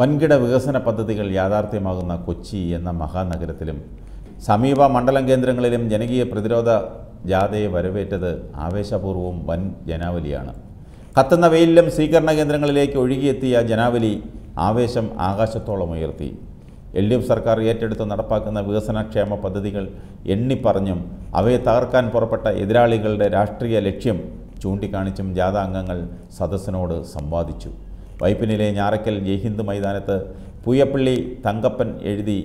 വൻകിട വികസന പദ്ധതികൾ യാഥാർത്ഥ്യമാകുന്ന കൊച്ചി എന്ന മഹാനഗരത്തിലും സമീപ മണ്ഡലം കേന്ദ്രങ്ങളിലും ജനകീയ പ്രതിരോധ ജാഥയെ വരവേറ്റത് ആവേശപൂർവ്വവും വൻ ജനാവലിയാണ് കത്തുന്ന വെയിലിലും സ്വീകരണ കേന്ദ്രങ്ങളിലേക്ക് ഒഴുകിയെത്തിയ ജനാവലി ആവേശം ആകാശത്തോളം ഉയർത്തി എൽ ഡി എഫ് സർക്കാർ ഏറ്റെടുത്ത് നടപ്പാക്കുന്ന വികസനക്ഷേമ പദ്ധതികൾ എണ്ണിപ്പറഞ്ഞും അവയെ തകർക്കാൻ പുറപ്പെട്ട എതിരാളികളുടെ രാഷ്ട്രീയ ലക്ഷ്യം ചൂണ്ടിക്കാണിച്ചും ജാഥ അംഗങ്ങൾ സദസ്സിനോട് സംവാദിച്ചു വൈപ്പിനിലെ ഞാറയ്ക്കൽ ജയ്ഹിന്ദ് മൈതാനത്ത് പൂയപ്പള്ളി തങ്കപ്പൻ എഴുതി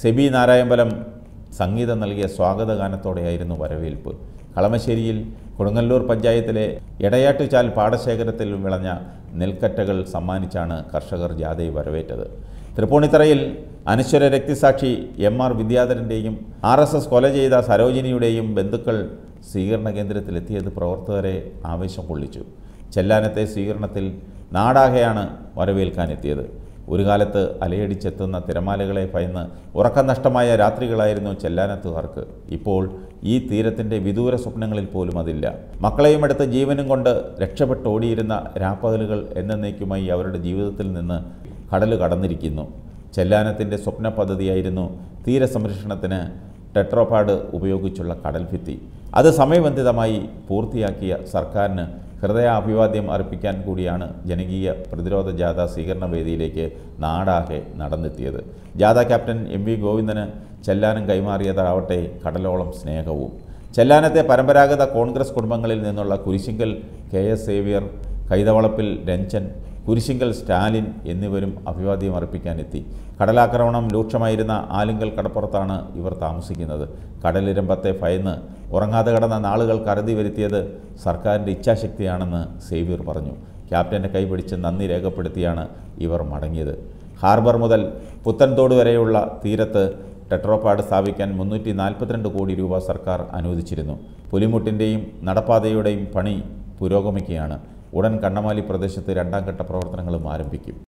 സെബി നാരായമ്പലം സംഗീതം നൽകിയ സ്വാഗതഗാനത്തോടെയായിരുന്നു വരവേൽപ്പ് കളമശ്ശേരിയിൽ കൊടുങ്ങല്ലൂർ പഞ്ചായത്തിലെ ഇടയാട്ടുചാൽ പാടശേഖരത്തിൽ വിളഞ്ഞ നെൽക്കറ്റകൾ സമ്മാനിച്ചാണ് കർഷകർ ജാഥയെ വരവേറ്റത് തൃപ്പൂണിത്തറയിൽ അനശ്വര രക്തിസാക്ഷി എം ആർ വിദ്യാധരൻ്റെയും ആർ എസ് എസ് കൊല ചെയ്ത സരോജിനിയുടെയും ബന്ധുക്കൾ സ്വീകരണ കേന്ദ്രത്തിലെത്തിയത് പ്രവർത്തകരെ ആവേശം കൊള്ളിച്ചു ചെല്ലാനത്തെ സ്വീകരണത്തിൽ നാടാകെയാണ് വരവേൽക്കാനെത്തിയത് ഒരു കാലത്ത് അലയടിച്ചെത്തുന്ന തിരമാലകളെ ഭയന്ന് ഉറക്കം നഷ്ടമായ രാത്രികളായിരുന്നു ചെല്ലാനത്തുകാർക്ക് ഇപ്പോൾ ഈ തീരത്തിൻ്റെ വിദൂര സ്വപ്നങ്ങളിൽ പോലും അതില്ല മക്കളെയും എടുത്ത് ജീവനും കൊണ്ട് രക്ഷപ്പെട്ടോടിയിരുന്ന രാപ്പകലുകൾ എന്നേക്കുമായി അവരുടെ ജീവിതത്തിൽ നിന്ന് കടൽ കടന്നിരിക്കുന്നു ചെല്ലാനത്തിൻ്റെ സ്വപ്ന പദ്ധതിയായിരുന്നു തീരസംരക്ഷണത്തിന് ടെട്രോപാഡ് ഉപയോഗിച്ചുള്ള കടൽഭിത്തി അത് സമയബന്ധിതമായി പൂർത്തിയാക്കിയ സർക്കാരിന് ഹൃദയാഭിവാദ്യം അർപ്പിക്കാൻ കൂടിയാണ് ജനകീയ പ്രതിരോധ ജാഥ സ്വീകരണ വേദിയിലേക്ക് നാടാകെ നടന്നെത്തിയത് ജാഥ ക്യാപ്റ്റൻ എം വി ഗോവിന്ദന് ചെല്ലാനം കൈമാറിയതാവട്ടെ കടലോളം സ്നേഹവും ചെല്ലാനത്തെ പരമ്പരാഗത കോൺഗ്രസ് കുടുംബങ്ങളിൽ നിന്നുള്ള കുരിശിങ്കൽ കെ എസ് സേവിയർ കൈതവളപ്പിൽ രഞ്ജൻ കുരിശിങ്കൽ സ്റ്റാലിൻ എന്നിവരും അഭിവാദ്യം അർപ്പിക്കാനെത്തി കടലാക്രമണം രൂക്ഷമായിരുന്ന ആലിങ്കൽ കടപ്പുറത്താണ് ഇവർ താമസിക്കുന്നത് കടലിരമ്പത്തെ ഭയന്ന് ഉറങ്ങാതെ കിടന്ന നാളുകൾ കരുതി വരുത്തിയത് സർക്കാരിൻ്റെ ഇച്ഛാശക്തിയാണെന്ന് സേവ്യർ പറഞ്ഞു ക്യാപ്റ്റൻ്റെ കൈപിടിച്ച് നന്ദി രേഖപ്പെടുത്തിയാണ് ഇവർ മടങ്ങിയത് ഹാർബർ മുതൽ പുത്തൻതോട് വരെയുള്ള തീരത്ത് ടെട്രോപാഡ് സ്ഥാപിക്കാൻ മുന്നൂറ്റി നാൽപ്പത്തിരണ്ട് കോടി രൂപ സർക്കാർ അനുവദിച്ചിരുന്നു പുലിമുട്ടിൻ്റെയും നടപ്പാതയുടെയും പണി പുരോഗമിക്കുകയാണ് ഉടൻ കണ്ണമാലി പ്രദേശത്ത് രണ്ടാം ഘട്ട പ്രവർത്തനങ്ങളും ആരംഭിക്കും